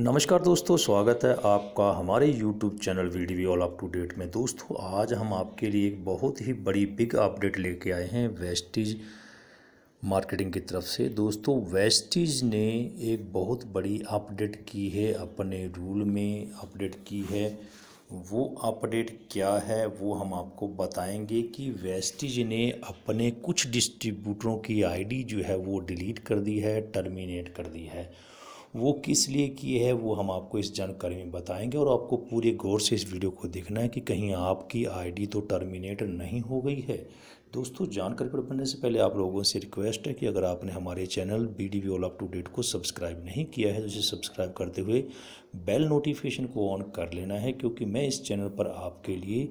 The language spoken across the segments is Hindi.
नमस्कार दोस्तों स्वागत है आपका हमारे YouTube channel V D all up to date में दोस्तों आज हम आपके लिए एक बहुत ही बड़ी बिग अपडेट लेके आए हैं वेस्टिज मार्केटिंग की तरफ से दोस्तों वेस्टिज ने एक बहुत बड़ी अपडेट की है अपने रूल में अपडेट की है वो अपडेट क्या है वो हम आपको बताएंगे कि वेस्टिज ने अपने कुछ डिस्ट्रीब्यूटरों की आईडी जो है वो डिलीट कर दी है टर्मिनेट कर दी है वो किस लिए की है वो हम आपको इस जानकारी में बताएंगे और आपको पूरे गौर से इस वीडियो को देखना है कि कहीं आपकी आईडी तो टर्मिनेट नहीं हो गई है दोस्तों जानकारी पर बनने से पहले आप लोगों से रिक्वेस्ट है कि अगर आपने हमारे channel B D all up to date को सब्सक्राइब नहीं किया है तो इसे सब्सक्राइब करते हुए बेल नोटिफिकेशन को ऑन कर लेना है क्योंकि मैं इस चैनल पर आपके लिए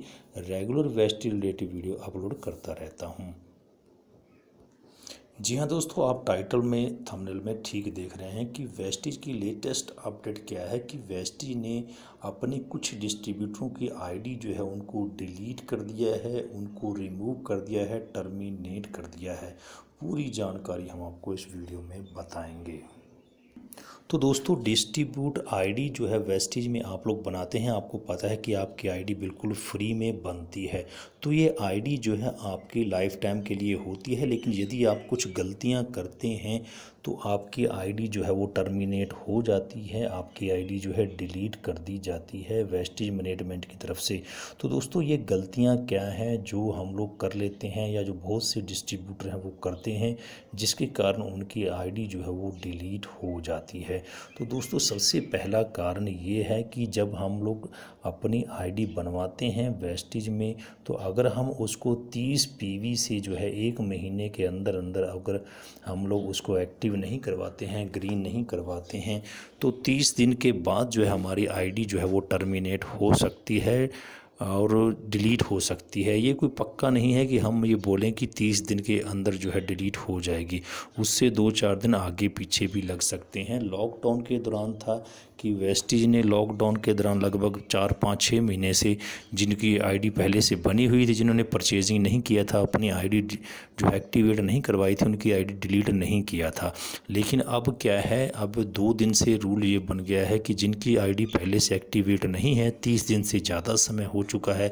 regular vest relative video upload करता रहता हूँ जी हाँ दोस्तों आप टाइटल में थंबनेल में ठीक देख रहे हैं कि वेस्टिज की लेटेस्ट अपडेट क्या है कि वेस्टिज ने अपने कुछ डिस्ट्रीब्यूटरों की आईडी जो है उनको डिलीट कर दिया है उनको रिमूव कर दिया है टर्मिनेट कर दिया है पूरी जानकारी हम आपको इस वीडियो में बताएंगे तो दोस्तों डिस्ट्रीब्यूट आईडी जो है वेस्टिज में आप लोग बनाते हैं आपको पता है कि आपकी आईडी बिल्कुल फ्री में बनती है तो ये आईडी जो है आपकी लाइफ टाइम के लिए होती है लेकिन यदि आप कुछ गलतियां करते हैं तो आपकी आईडी जो है वो टर्मिनेट हो जाती है आपकी आईडी जो है डिलीट कर दी जाती है वेस्टेज मैनेजमेंट की तरफ से तो दोस्तों ये गलतियां क्या हैं जो हम लोग कर लेते हैं या जो बहुत से डिस्ट्रीब्यूटर हैं वो करते हैं जिसके कारण उनकी आई जो है वो डिलीट हो जाती है तो दोस्तों सबसे पहला कारण ये है कि जब हम लोग अपनी आई बनवाते हैं वेस्टेज में तो अगर अगर हम उसको 30 पीवी से जो है एक महीने के अंदर अंदर अगर हम लोग उसको एक्टिव नहीं करवाते हैं ग्रीन नहीं करवाते हैं तो 30 दिन के बाद जो है हमारी आईडी जो है वो टर्मिनेट हो सकती है और डिलीट हो सकती है ये कोई पक्का नहीं है कि हम ये बोलें कि तीस दिन के अंदर जो है डिलीट हो जाएगी उससे दो चार दिन आगे पीछे भी लग सकते हैं लॉकडाउन के दौरान था कि वेस्टीज ने लॉकडाउन के दौरान लगभग चार पाँच छः महीने से जिनकी आईडी पहले से बनी हुई थी जिन्होंने परचेजिंग नहीं किया था अपनी आईडी जो एक्टिवेट नहीं करवाई थी उनकी आईडी डिलीट नहीं किया था लेकिन अब क्या है अब दो दिन से रूल ये बन गया है कि जिनकी आईडी पहले से एक्टिवेट नहीं है तीस दिन से ज़्यादा समय हो चुका है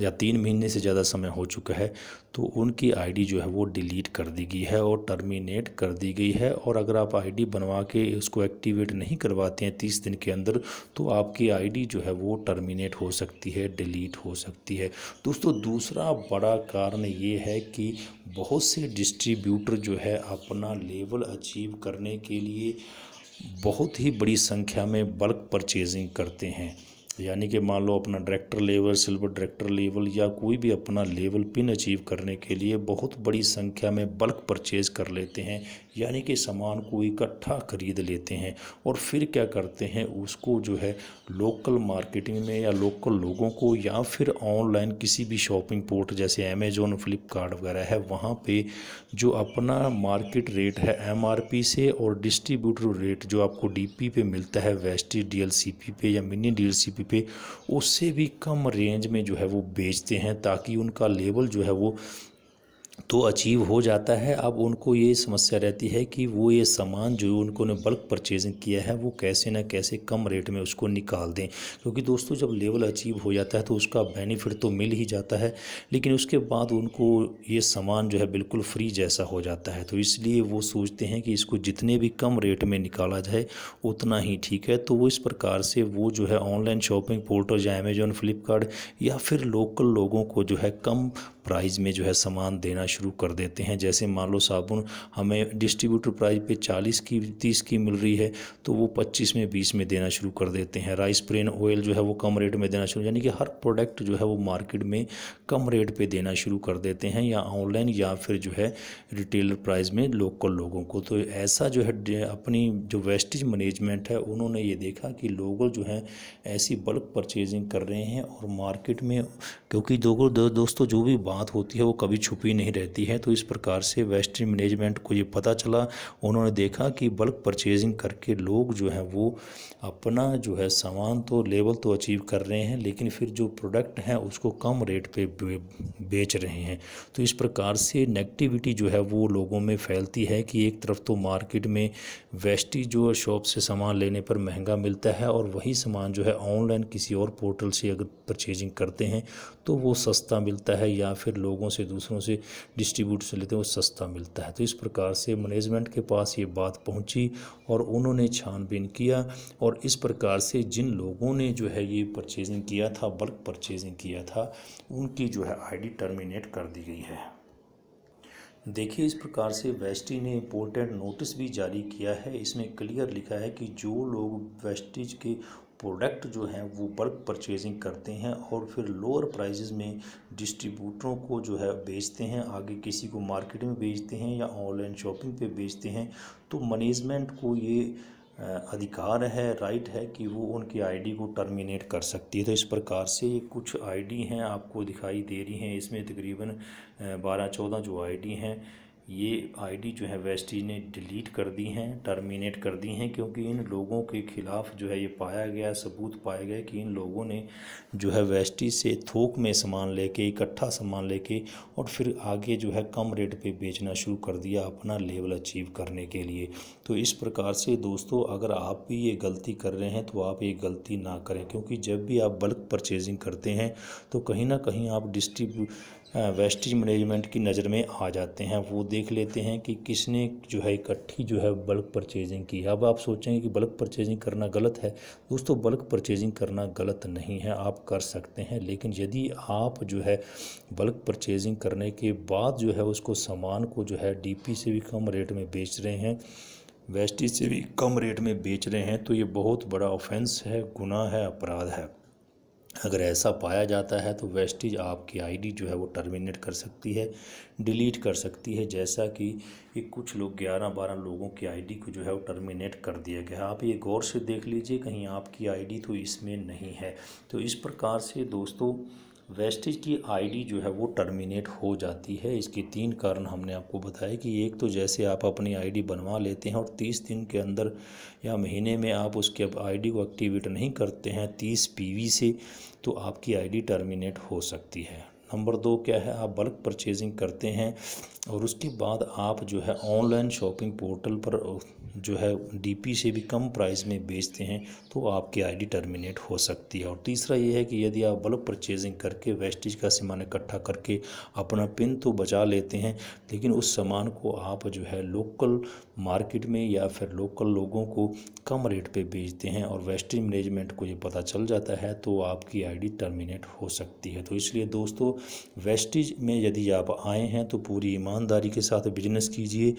या तीन महीने से ज़्यादा समय हो चुका है तो उनकी आईडी जो है वो डिलीट कर दी गई है और टर्मिनेट कर दी गई है और अगर आप आईडी बनवा के उसको एक्टिवेट नहीं करवाते हैं तीस दिन के अंदर तो आपकी आईडी जो है वो टर्मिनेट हो सकती है डिलीट हो सकती है दोस्तों दूसरा बड़ा कारण ये है कि बहुत से डिस्ट्रीब्यूटर जो है अपना लेवल अचीव करने के लिए बहुत ही बड़ी संख्या में बल्क परचेजिंग करते हैं यानी कि मान लो अपना director level silver director level या कोई भी अपना लेवल पिन अचीव करने के लिए बहुत बड़ी संख्या में बल्क परचेज़ कर लेते हैं यानी कि सामान को इकट्ठा खरीद लेते हैं और फिर क्या करते हैं उसको जो है लोकल मार्केटिंग में या लोकल लोगों को या फिर ऑनलाइन किसी भी शॉपिंग पोर्ट जैसे अमेजोन फ्लिपकार्ट वगैरह है वहाँ पे जो अपना मार्केट रेट है एमआरपी से और डिस्ट्रीब्यूटर रेट जो आपको डीपी पे मिलता है वेस्टी डीएलसीपी पे या मिनी डीएलसीपी पे उससे भी कम रेंज में जो है वो बेचते हैं ताकि उनका लेवल जो है वो तो अचीव हो जाता है अब उनको ये समस्या रहती है कि वो ये सामान जो उनको ने बल्क परचेजिंग किया है वो कैसे ना कैसे कम रेट में उसको निकाल दें क्योंकि दोस्तों जब लेवल अचीव हो जाता है तो उसका बेनिफिट तो मिल ही जाता है लेकिन उसके बाद उनको ये सामान जो है बिल्कुल फ्री जैसा हो जाता है तो इसलिए वो सोचते हैं कि इसको जितने भी कम रेट में निकाला जाए उतना ही ठीक है तो वो इस प्रकार से वो जो है ऑनलाइन शॉपिंग पोर्टल या अमेजोन फ्लिपकार्ट या फिर लोकल लोगों को जो है कम प्राइस में जो है सामान देना शुरू कर देते हैं जैसे मान लो साबुन हमें डिस्ट्रीब्यूटर प्राइस पे 40 की 30 की मिल रही है तो वो 25 में 20 में देना शुरू कर देते हैं राइस ब्रेन ऑयल जो है वो कम रेट में देना शुरू यानी कि हर प्रोडक्ट जो है वो मार्केट में कम रेट पर देना शुरू कर देते हैं या ऑनलाइन या फिर जो है रिटेलर प्राइस में लोकल लोगों को तो ऐसा जो है अपनी जो वेस्टेज मैनेजमेंट है उन्होंने ये देखा कि लोग जो हैं ऐसी बल्क परचेजिंग कर रहे हैं और मार्केट में क्योंकि दो, दो, दोस्तों जो भी बात होती है वो कभी छुपी नहीं रहती है तो इस प्रकार से वेस्टर्न मैनेजमेंट को ये पता चला उन्होंने देखा कि बल्क परचेजिंग करके लोग जो हैं वो अपना जो है सामान तो लेवल तो अचीव कर रहे हैं लेकिन फिर जो प्रोडक्ट हैं उसको कम रेट पे बेच रहे हैं तो इस प्रकार से नेगेटिविटी जो है वो लोगों में फैलती है कि एक तरफ तो मार्केट में वेस्टी जो शॉप से सामान लेने पर महंगा मिलता है और वही सामान जो है ऑनलाइन किसी और पोर्टल से अगर परचेजिंग करते हैं तो वो सस्ता मिलता है या फिर लोगों से दूसरों से डिस्ट्रीब्यूट से लेते हैं वो सस्ता मिलता है तो इस प्रकार से मैनेजमेंट के पास ये बात पहुंची और उन्होंने छानबीन किया और इस प्रकार से जिन लोगों ने जो है ये परचेजिंग किया था बल्क परचेजिंग किया था उनकी जो है आई टर्मिनेट कर दी गई है देखिए इस प्रकार से वेस्टी ने इम्पोर्टेंट नोटिस भी जारी किया है इसमें क्लियर लिखा है कि जो लोग वेस्टिज के प्रोडक्ट जो हैं वो बल्क परचेजिंग करते हैं और फिर लोअर प्राइजेज़ में डिस्ट्रीब्यूटरों को जो है बेचते हैं आगे किसी को मार्केट में बेचते हैं या ऑनलाइन शॉपिंग पे बेचते हैं तो मैनेजमेंट को ये अधिकार है राइट है कि वो उनकी आईडी को टर्मिनेट कर सकती है तो इस प्रकार से ये कुछ आईडी हैं आपको दिखाई दे रही हैं इसमें तकरीबन बारह चौदह जो आईडी हैं ये आईडी जो है वेस्टी e ने डिलीट कर दी हैं टर्मिनेट कर दी हैं क्योंकि इन लोगों के ख़िलाफ़ जो है ये पाया गया सबूत पाए गए कि इन लोगों ने जो है वेस्टी e से थोक में सामान लेके इकट्ठा सामान लेके और फिर आगे जो है कम रेट पे बेचना शुरू कर दिया अपना लेवल अचीव करने के लिए तो इस प्रकार से दोस्तों अगर आप भी ये गलती कर रहे हैं तो आप ये गलती ना करें क्योंकि जब भी आप बल्क परचेजिंग करते हैं तो कहीं ना कहीं आप डिस्ट्रीब्यू वेस्टेज मैनेजमेंट की नज़र में आ जाते हैं वो देख लेते हैं कि किसने जो है इकट्ठी जो है बल्क परचेजिंग की अब आप सोचेंगे कि बल्क परचेजिंग करना गलत है दोस्तों बल्क परचेजिंग करना गलत नहीं है आप कर सकते हैं लेकिन यदि आप जो है बल्क परचेजिंग करने के बाद जो है उसको सामान को जो है डी से भी कम रेट में बेच रहे हैं वेस्टेज से भी कम रेट में बेच रहे हैं तो ये बहुत बड़ा ऑफेंस है गुना है अपराध है अगर ऐसा पाया जाता है तो वेस्टिज आपकी आईडी जो है वो टर्मिनेट कर सकती है डिलीट कर सकती है जैसा कि ये कुछ लोग ग्यारह बारह लोगों की आईडी को जो है वो टर्मिनेट कर दिया गया आप ये गौर से देख लीजिए कहीं आपकी आईडी तो इसमें नहीं है तो इस प्रकार से दोस्तों वेस्टेज की आईडी जो है वो टर्मिनेट हो जाती है इसके तीन कारण हमने आपको बताया कि एक तो जैसे आप अपनी आईडी बनवा लेते हैं और तीस दिन के अंदर या महीने में आप उसके आईडी को एक्टिवेट नहीं करते हैं तीस पीवी से तो आपकी आईडी टर्मिनेट हो सकती है नंबर दो क्या है आप बल्क परचेजिंग करते हैं और उसके बाद आप जो है ऑनलाइन शॉपिंग पोर्टल पर जो है डीपी से भी कम प्राइस में बेचते हैं तो आपकी आईडी टर्मिनेट हो सकती है और तीसरा ये है कि यदि आप बल्क परचेजिंग करके वेस्टेज का सामान इकट्ठा करके अपना पिन तो बचा लेते हैं लेकिन उस सामान को आप जो है लोकल मार्केट में या फिर लोकल लोगों को कम रेट पे बेचते हैं और वेस्टेज मैनेजमेंट को ये पता चल जाता है तो आपकी आई टर्मिनेट हो सकती है तो इसलिए दोस्तों वेस्टेज में यदि आप आए हैं तो पूरी ईमानदारी के साथ बिजनेस कीजिए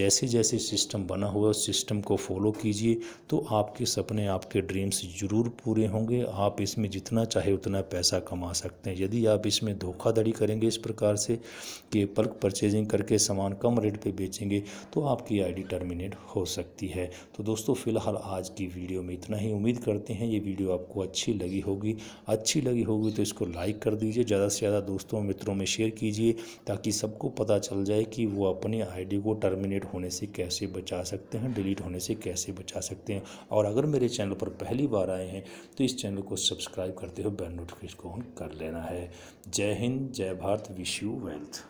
जैसे जैसे सिस्टम बना हुआ सिस्टम को फॉलो कीजिए तो आपके सपने आपके ड्रीम्स ज़रूर पूरे होंगे आप इसमें जितना चाहे उतना पैसा कमा सकते हैं यदि आप इसमें धोखाधड़ी करेंगे इस प्रकार से कि पल्क परचेजिंग करके सामान कम रेट पे बेचेंगे तो आपकी आईडी टर्मिनेट हो सकती है तो दोस्तों फ़िलहाल आज की वीडियो में इतना ही उम्मीद करते हैं ये वीडियो आपको अच्छी लगी होगी अच्छी लगी होगी तो इसको लाइक कर दीजिए ज़्यादा से ज़्यादा दोस्तों मित्रों में शेयर कीजिए ताकि सबको पता चल जाए कि वो अपनी आईडी को टर्मिनेट होने से कैसे बचा सकते हैं डिलीट होने से कैसे बचा सकते हैं और अगर मेरे चैनल पर पहली बार आए हैं तो इस चैनल को सब्सक्राइब करते हुए बेल नोटिफिकेशन को ऑन कर लेना है जय हिंद जय भारत विश यू वेल्थ